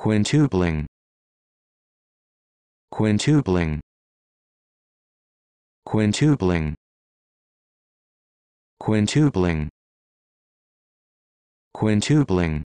quintupling quintupling quintupling quintupling quintupling